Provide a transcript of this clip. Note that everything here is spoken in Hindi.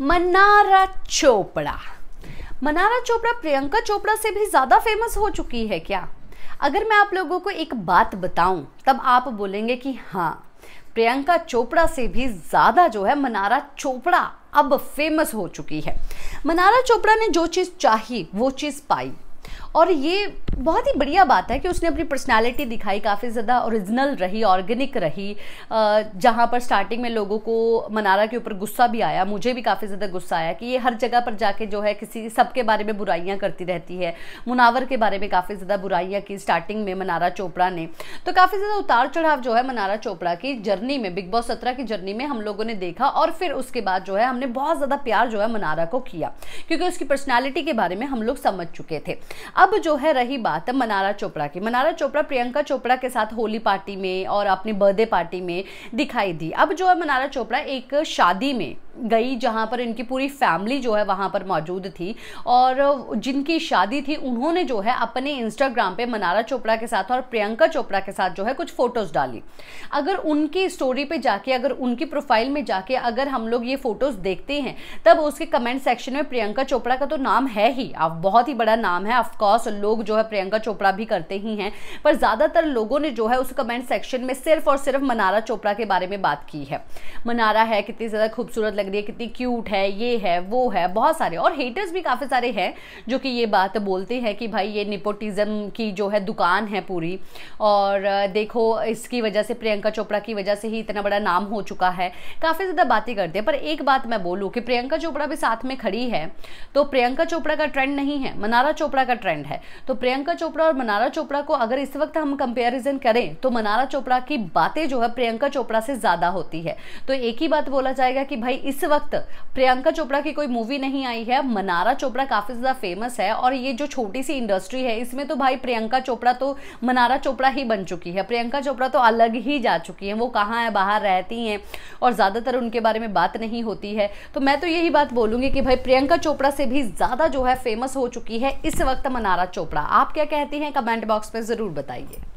मनारा चोपड़ा मनारा चोपड़ा प्रियंका चोपड़ा से भी ज़्यादा फेमस हो चुकी है क्या अगर मैं आप लोगों को एक बात बताऊं तब आप बोलेंगे कि हाँ प्रियंका चोपड़ा से भी ज़्यादा जो है मनारा चोपड़ा अब फेमस हो चुकी है मनारा चोपड़ा ने जो चीज़ चाही वो चीज़ पाई और ये बहुत ही बढ़िया बात है कि उसने अपनी पर्सनालिटी दिखाई काफ़ी ज़्यादा ओरिजिनल रही ऑर्गेनिक रही जहाँ पर स्टार्टिंग में लोगों को मनारा के ऊपर गुस्सा भी आया मुझे भी काफ़ी ज़्यादा गुस्सा आया कि ये हर जगह पर जाके जो है किसी सबके बारे में बुराइयाँ करती रहती है मुनावर के बारे में काफ़ी ज़्यादा बुराइयाँ की स्टार्टिंग में मनारा चोपड़ा ने तो काफ़ी ज़्यादा उतार चढ़ाव जो है मनारा चोपड़ा की जर्नी में बिग बॉस सत्रह की जर्नी में हम लोगों ने देखा और फिर उसके बाद जो है हमने बहुत ज़्यादा प्यार जो है मनारा को किया क्योंकि उसकी पर्सनैलिटी के बारे में हम लोग समझ चुके थे अब अब जो है रही बात है मनारा चोपड़ा की मनारा चोपड़ा प्रियंका चोपड़ा के साथ होली पार्टी में और अपनी बर्थडे पार्टी में दिखाई दी अब जो है मनारा चोपड़ा एक शादी में गई जहाँ पर इनकी पूरी फैमिली जो है वहाँ पर मौजूद थी और जिनकी शादी थी उन्होंने जो है अपने इंस्टाग्राम पे मनारा चोपड़ा के साथ और प्रियंका चोपड़ा के साथ जो है कुछ फ़ोटोज़ डाली अगर उनकी स्टोरी पे जाके अगर उनकी प्रोफाइल में जाके अगर हम लोग ये फ़ोटोज़ देखते हैं तब उसके कमेंट सेक्शन में प्रियंका चोपड़ा का तो नाम है ही अब बहुत ही बड़ा नाम है ऑफकोर्स लोग जो है प्रियंका चोपड़ा भी करते ही हैं पर ज़्यादातर लोगों ने जो है उस कमेंट सेक्शन में सिर्फ और सिर्फ मनारा चोपड़ा के बारे में बात की है मनारा है कितनी ज़्यादा खूबसूरत लग रही है कितनी क्यूट है ये है वो है बहुत सारे और हेटर्स भी काफ़ी सारे हैं जो कि ये बात बोलते हैं कि भाई ये निपोटिज़म की जो है दुकान है पूरी और देखो इसकी वजह से प्रियंका चोपड़ा की वजह से ही इतना बड़ा नाम हो चुका है काफ़ी ज़्यादा बातें करते हैं पर एक बात मैं बोलूँ कि प्रियंका चोपड़ा भी साथ में खड़ी है तो प्रियंका चोपड़ा का ट्रेंड नहीं है मनारा चोपड़ा का ट्रेंड है तो प्रियंका चोपड़ा और मनारा चोपड़ा को अगर इस वक्त हम कंपेरिजन करें तो मनारा चोपड़ा की बातें जो है प्रियंका चोपड़ा से ज़्यादा होती है तो एक ही बात बोला जाएगा कि भाई इस वक्त प्रियंका चोपड़ा की कोई मूवी नहीं आई है मनारा चोपड़ा काफ़ी ज़्यादा फेमस है और ये जो छोटी सी इंडस्ट्री है इसमें तो भाई प्रियंका चोपड़ा तो मनारा चोपड़ा ही बन चुकी है प्रियंका चोपड़ा तो अलग ही जा चुकी है वो कहाँ है बाहर रहती हैं और ज़्यादातर उनके बारे में बात नहीं होती है तो मैं तो यही बात बोलूंगी कि भाई प्रियंका चोपड़ा से भी ज़्यादा जो है फेमस हो चुकी है इस वक्त मनारा चोपड़ा आप क्या कहती हैं कमेंट बॉक्स में ज़रूर बताइए